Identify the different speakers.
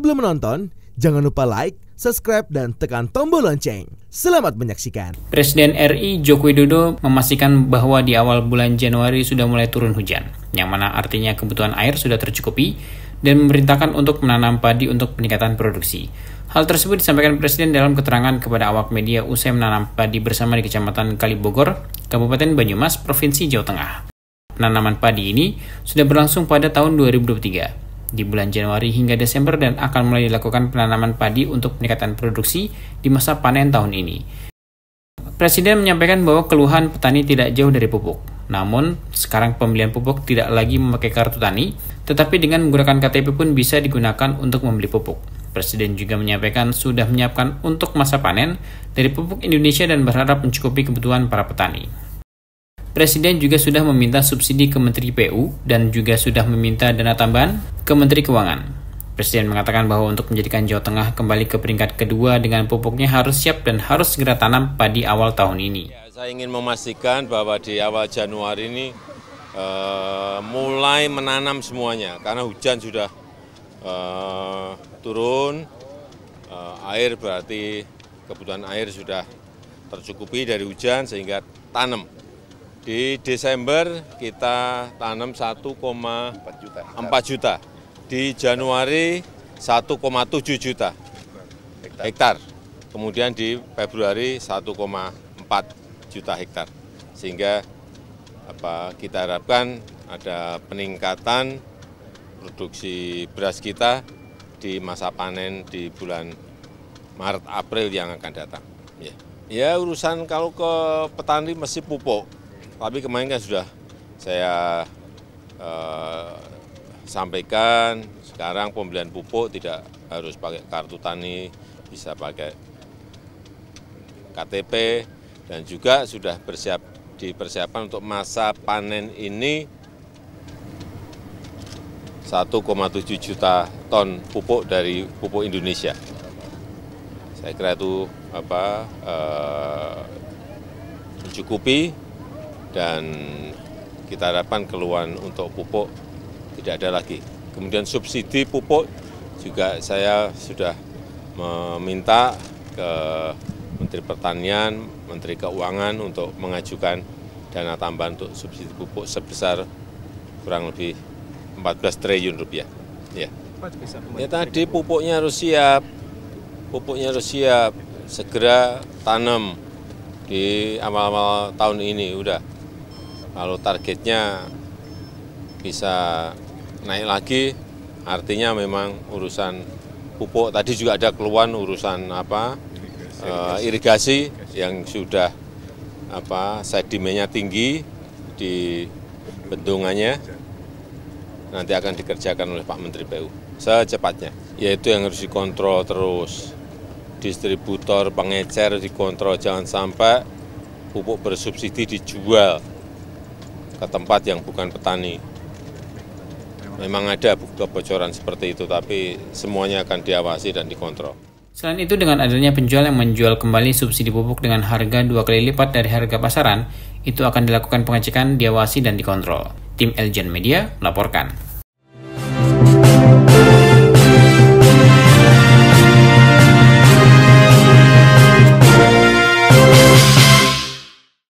Speaker 1: Sebelum menonton, jangan lupa like, subscribe, dan tekan tombol lonceng. Selamat menyaksikan.
Speaker 2: Presiden RI Joko Widodo memastikan bahwa di awal bulan Januari sudah mulai turun hujan, yang mana artinya kebutuhan air sudah tercukupi, dan memerintahkan untuk menanam padi untuk peningkatan produksi. Hal tersebut disampaikan Presiden dalam keterangan kepada awak media usai menanam padi bersama di Kecamatan Kalibogor, Kabupaten Banyumas, Provinsi Jawa Tengah. Penanaman padi ini sudah berlangsung pada tahun 2023 di bulan Januari hingga Desember dan akan mulai dilakukan penanaman padi untuk peningkatan produksi di masa panen tahun ini. Presiden menyampaikan bahwa keluhan petani tidak jauh dari pupuk. Namun, sekarang pembelian pupuk tidak lagi memakai kartu tani, tetapi dengan menggunakan KTP pun bisa digunakan untuk membeli pupuk. Presiden juga menyampaikan sudah menyiapkan untuk masa panen dari pupuk Indonesia dan berharap mencukupi kebutuhan para petani. Presiden juga sudah meminta subsidi ke Menteri PU dan juga sudah meminta dana tambahan ke Menteri Keuangan. Presiden mengatakan bahwa untuk menjadikan Jawa Tengah kembali ke peringkat kedua dengan pupuknya harus siap dan harus segera tanam padi awal tahun ini. Ya,
Speaker 1: saya ingin memastikan bahwa di awal Januari ini uh, mulai menanam semuanya karena hujan sudah uh, turun, uh, air berarti kebutuhan air sudah tercukupi dari hujan sehingga tanam di Desember kita tanam 1,4 juta. empat juta. Di Januari 1,7 juta hektar. Kemudian di Februari 1,4 juta hektar. Sehingga apa kita harapkan ada peningkatan produksi beras kita di masa panen di bulan Maret April yang akan datang. Ya, ya urusan kalau ke petani mesti pupuk tapi kemarin kan sudah saya eh, sampaikan, sekarang pembelian pupuk tidak harus pakai kartu tani, bisa pakai KTP, dan juga sudah bersiap dipersiapkan untuk masa panen ini 1,7 juta ton pupuk dari pupuk Indonesia. Saya kira itu apa eh, mencukupi dan kita harapkan keluhan untuk pupuk tidak ada lagi. Kemudian subsidi pupuk juga saya sudah meminta ke Menteri Pertanian, Menteri Keuangan untuk mengajukan dana tambahan untuk subsidi pupuk sebesar kurang lebih 14 triliun rupiah. Ya. ya tadi pupuknya harus siap, pupuknya harus siap, segera tanam di awal-awal tahun ini udah. Kalau targetnya bisa naik lagi, artinya memang urusan pupuk tadi juga ada keluhan urusan apa irigasi, irigasi, eh, irigasi. yang sudah apa sedimennya tinggi di bendungannya nanti akan dikerjakan oleh Pak Menteri PU secepatnya yaitu yang harus dikontrol terus distributor pengecer dikontrol jangan sampai pupuk bersubsidi dijual ke tempat yang bukan petani. Memang ada kebocoran seperti itu, tapi semuanya akan diawasi dan dikontrol.
Speaker 2: Selain itu, dengan adanya penjual yang menjual kembali subsidi pupuk dengan harga dua kali lipat dari harga pasaran, itu akan dilakukan pengecekan, diawasi, dan dikontrol. Tim Elgen Media melaporkan.